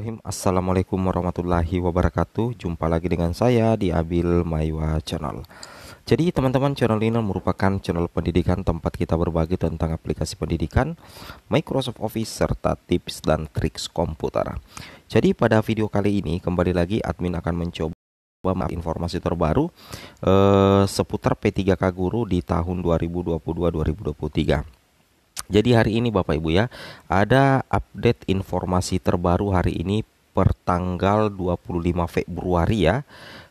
Bismillahirrahmanirrahim Assalamualaikum warahmatullahi wabarakatuh Jumpa lagi dengan saya di Abil Maiwa Channel Jadi teman-teman channel ini merupakan channel pendidikan Tempat kita berbagi tentang aplikasi pendidikan Microsoft Office serta tips dan trik komputer Jadi pada video kali ini kembali lagi admin akan mencoba informasi terbaru eh, seputar P3K Guru di tahun 2022-2023 jadi hari ini Bapak Ibu ya, ada update informasi terbaru hari ini pertanggal 25 Februari ya.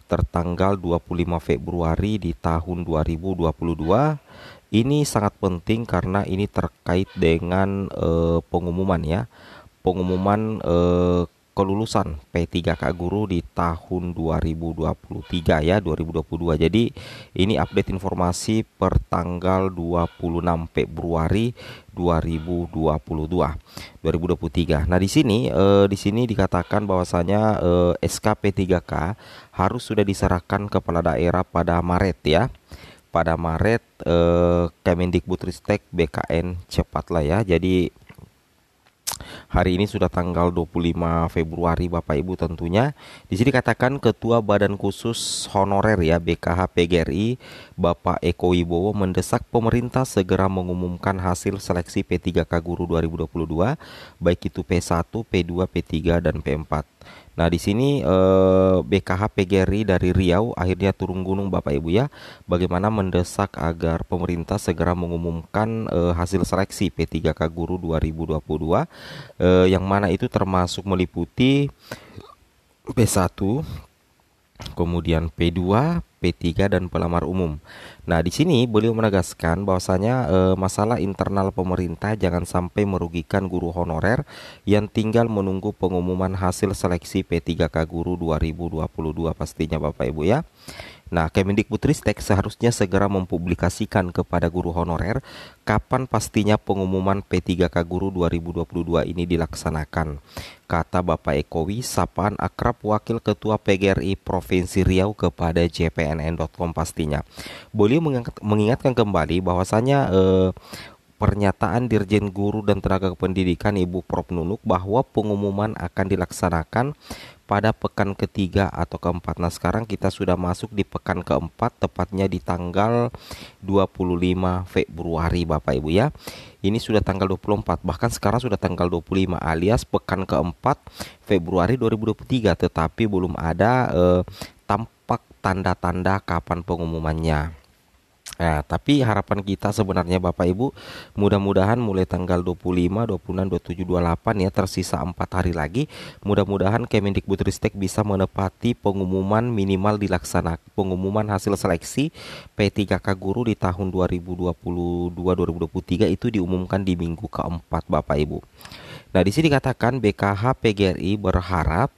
Tertanggal 25 Februari di tahun 2022 ini sangat penting karena ini terkait dengan eh, pengumuman ya. Pengumuman eh, kelulusan P3K Guru di tahun 2023 ya 2022 jadi ini update informasi per tanggal 26 Februari 2022 2023 nah di sini eh, di sini dikatakan bahwasanya eh, p 3K harus sudah diserahkan kepala daerah pada Maret ya pada Maret eh, Kemendikbudristek BKN cepatlah ya jadi Hari ini sudah tanggal 25 Februari Bapak Ibu tentunya. Di sini katakan Ketua Badan Khusus Honorer ya BKH PGRI Bapak Eko Wibowo mendesak pemerintah segera mengumumkan hasil seleksi P3K Guru 2022 baik itu P1, P2, P3 dan P4. Nah, di sini eh, BKH PGRI dari Riau akhirnya turun gunung Bapak Ibu ya. Bagaimana mendesak agar pemerintah segera mengumumkan eh, hasil seleksi P3K Guru 2022 eh, yang mana itu termasuk meliputi P1 kemudian P2, P3 dan pelamar umum. Nah, di sini beliau menegaskan bahwasanya e, masalah internal pemerintah jangan sampai merugikan guru honorer yang tinggal menunggu pengumuman hasil seleksi P3K guru 2022 pastinya Bapak Ibu ya. Nah, Kemendikbudristek seharusnya segera mempublikasikan kepada guru honorer kapan pastinya pengumuman P3K Guru 2022 ini dilaksanakan. Kata Bapak Ekowi, sapaan akrab Wakil Ketua PGRI Provinsi Riau kepada jpnn.com pastinya. boleh mengingatkan kembali bahwasannya eh, pernyataan Dirjen Guru dan Tenaga Pendidikan Ibu Prof Nunuk bahwa pengumuman akan dilaksanakan pada pekan ketiga atau keempat. Nah, sekarang kita sudah masuk di pekan keempat, tepatnya di tanggal 25 Februari, Bapak Ibu ya. Ini sudah tanggal 24, bahkan sekarang sudah tanggal 25 alias pekan keempat Februari 2023, tetapi belum ada eh, tampak tanda-tanda kapan pengumumannya. Nah, tapi harapan kita sebenarnya Bapak Ibu, mudah-mudahan mulai tanggal 25, 26, 27, 28 ya tersisa 4 hari lagi, mudah-mudahan Kemendikbudristek bisa menepati pengumuman minimal dilaksanakan pengumuman hasil seleksi P3K guru di tahun 2022 2023 itu diumumkan di minggu keempat Bapak Ibu. Nah, di sini dikatakan BKH PGRI berharap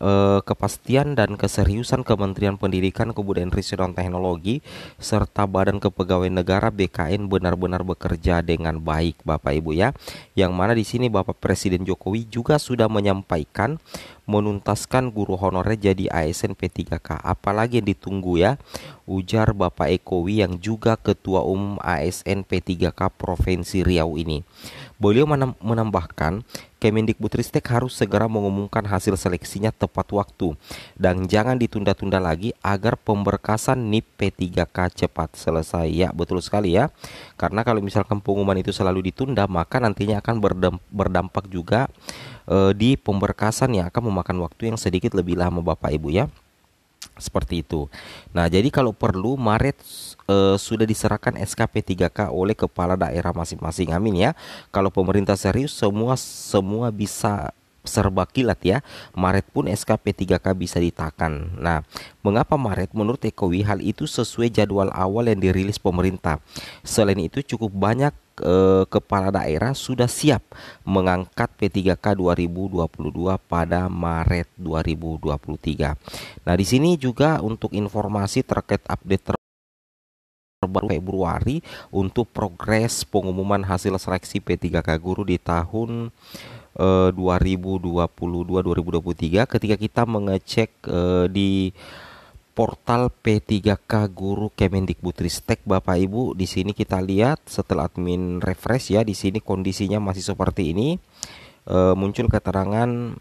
eh, kepastian dan keseriusan Kementerian Pendidikan Kebudayaan Riset dan Teknologi serta Badan Kepegawaian Negara BKN benar-benar bekerja dengan baik Bapak Ibu ya. Yang mana di sini Bapak Presiden Jokowi juga sudah menyampaikan menuntaskan guru honorer jadi ASN P3K. Apalagi yang ditunggu ya, ujar Bapak Ekowi yang juga Ketua Umum ASN P3K Provinsi Riau ini. Beliau menambahkan, Kemendikbudristek harus segera mengumumkan hasil seleksinya tepat waktu dan jangan ditunda-tunda lagi agar pemberkasan NIP P3K cepat selesai. Ya, betul sekali ya. Karena kalau misalkan pengumuman itu selalu ditunda, maka nantinya akan berdampak juga eh, di pemberkasan yang akan memakan waktu yang sedikit lebih lama Bapak Ibu ya seperti itu. Nah, jadi kalau perlu Maret e, sudah diserahkan SKP 3K oleh kepala daerah masing-masing. Amin ya. Kalau pemerintah serius semua semua bisa serba kilat ya. Maret pun SKP 3K bisa ditakan. Nah, mengapa Maret? Menurut Ekowi hal itu sesuai jadwal awal yang dirilis pemerintah. Selain itu cukup banyak Eh, kepala daerah sudah siap mengangkat P3K 2022 pada Maret 2023. Nah, di sini juga untuk informasi terkait update ter terbaru Februari untuk progres pengumuman hasil seleksi P3K guru di tahun 2022-2023 eh, ketika kita mengecek eh, di portal P3K Guru Kemendikbudristek Bapak Ibu di sini kita lihat setelah admin refresh ya di sini kondisinya masih seperti ini e, muncul keterangan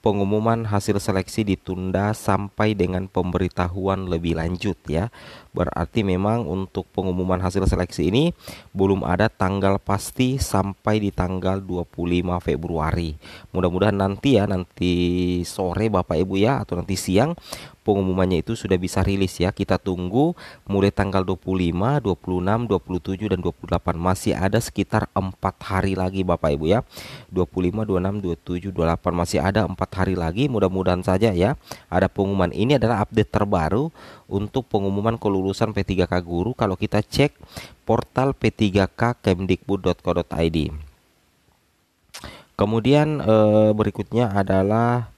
pengumuman hasil seleksi ditunda sampai dengan pemberitahuan lebih lanjut ya berarti memang untuk pengumuman hasil seleksi ini belum ada tanggal pasti sampai di tanggal 25 Februari mudah-mudahan nanti ya nanti sore Bapak Ibu ya atau nanti siang pengumumannya itu sudah bisa rilis ya. Kita tunggu mulai tanggal 25, 26, 27 dan 28 masih ada sekitar 4 hari lagi Bapak Ibu ya. 25, 26, 27, 28 masih ada 4 hari lagi. Mudah-mudahan saja ya ada pengumuman. Ini adalah update terbaru untuk pengumuman kelulusan P3K guru kalau kita cek portal p 3 k kemdikbud.co.id. Kemudian eh, berikutnya adalah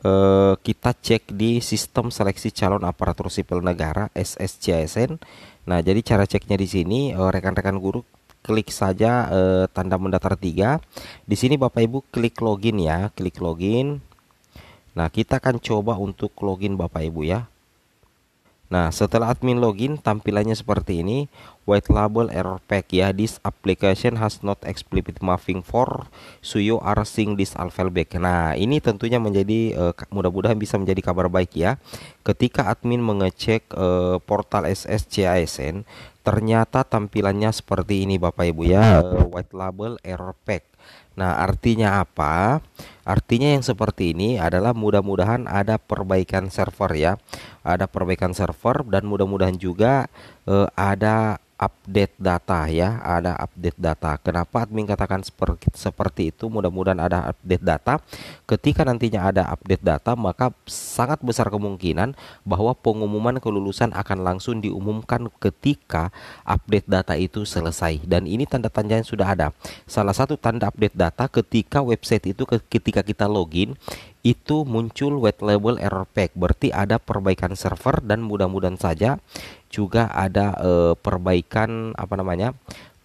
Eh, kita cek di sistem seleksi calon aparatur sipil negara SSCSN. Nah, jadi cara ceknya di sini eh, rekan-rekan eh, guru klik saja eh, tanda mendaftar tiga. Di sini Bapak Ibu klik login ya, klik login. Nah, kita akan coba untuk login Bapak Ibu ya. Nah, setelah admin login, tampilannya seperti ini. White label error pack ya. This application has not explicit mapping for so you are seeing this back. Nah, ini tentunya menjadi uh, mudah-mudahan bisa menjadi kabar baik ya. Ketika admin mengecek uh, portal sscisn ternyata tampilannya seperti ini Bapak Ibu ya. Uh, white label error pack. Nah, artinya apa? Artinya yang seperti ini adalah mudah-mudahan ada perbaikan server ya. Ada perbaikan server dan mudah-mudahan juga eh, ada update data ya, ada update data. Kenapa admin katakan seperti seperti itu? Mudah-mudahan ada update data. Ketika nantinya ada update data, maka sangat besar kemungkinan bahwa pengumuman kelulusan akan langsung diumumkan ketika update data itu selesai. Dan ini tanda tanda yang sudah ada. Salah satu tanda update data ketika website itu ketika kita login itu muncul wet label error pack berarti ada perbaikan server dan mudah-mudahan saja juga ada eh, perbaikan apa namanya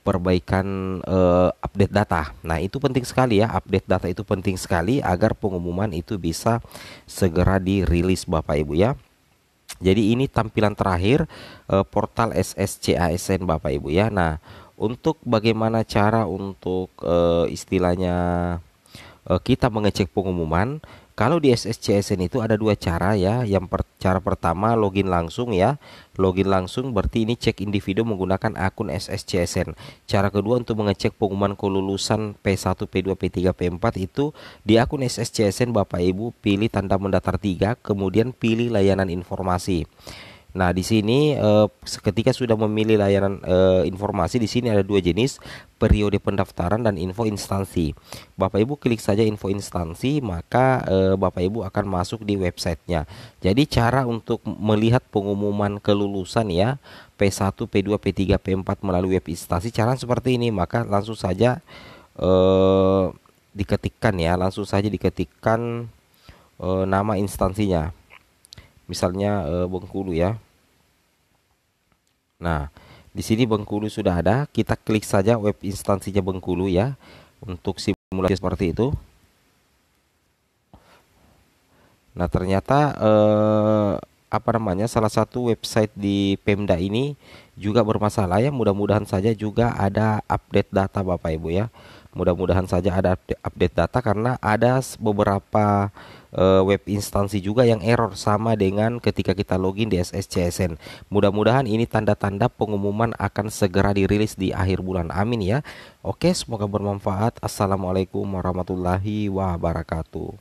perbaikan eh, update data. Nah, itu penting sekali ya. Update data itu penting sekali agar pengumuman itu bisa segera dirilis Bapak Ibu ya. Jadi ini tampilan terakhir eh, portal SSCASN Bapak Ibu ya. Nah, untuk bagaimana cara untuk istilahnya kita mengecek pengumuman kalau di SSCSN itu ada dua cara ya. Yang per, cara pertama login langsung ya. Login langsung berarti ini cek individu menggunakan akun SSCSN. Cara kedua untuk mengecek pengumuman kelulusan P1, P2, P3, P4 itu di akun SSCSN Bapak Ibu pilih tanda mendaftar tiga, kemudian pilih layanan informasi. Nah, di sini eh, ketika sudah memilih layanan eh, informasi di sini ada dua jenis, periode pendaftaran dan info instansi. Bapak Ibu klik saja info instansi, maka eh, Bapak Ibu akan masuk di websitenya. Jadi cara untuk melihat pengumuman kelulusan ya P1, P2, P3, P4 melalui web instansi cara seperti ini, maka langsung saja eh, diketikkan ya, langsung saja diketikkan eh, nama instansinya. Misalnya eh, Bengkulu ya. Nah, di sini Bengkulu sudah ada. Kita klik saja web instansinya Bengkulu ya untuk simulasi seperti itu. Nah, ternyata eh, apa namanya? Salah satu website di Pemda ini juga bermasalah ya. Mudah-mudahan saja juga ada update data Bapak Ibu ya. Mudah-mudahan saja ada update data karena ada beberapa uh, web instansi juga yang error sama dengan ketika kita login di SSCSN. Mudah-mudahan ini tanda-tanda pengumuman akan segera dirilis di akhir bulan. Amin ya. Oke, semoga bermanfaat. Assalamualaikum warahmatullahi wabarakatuh.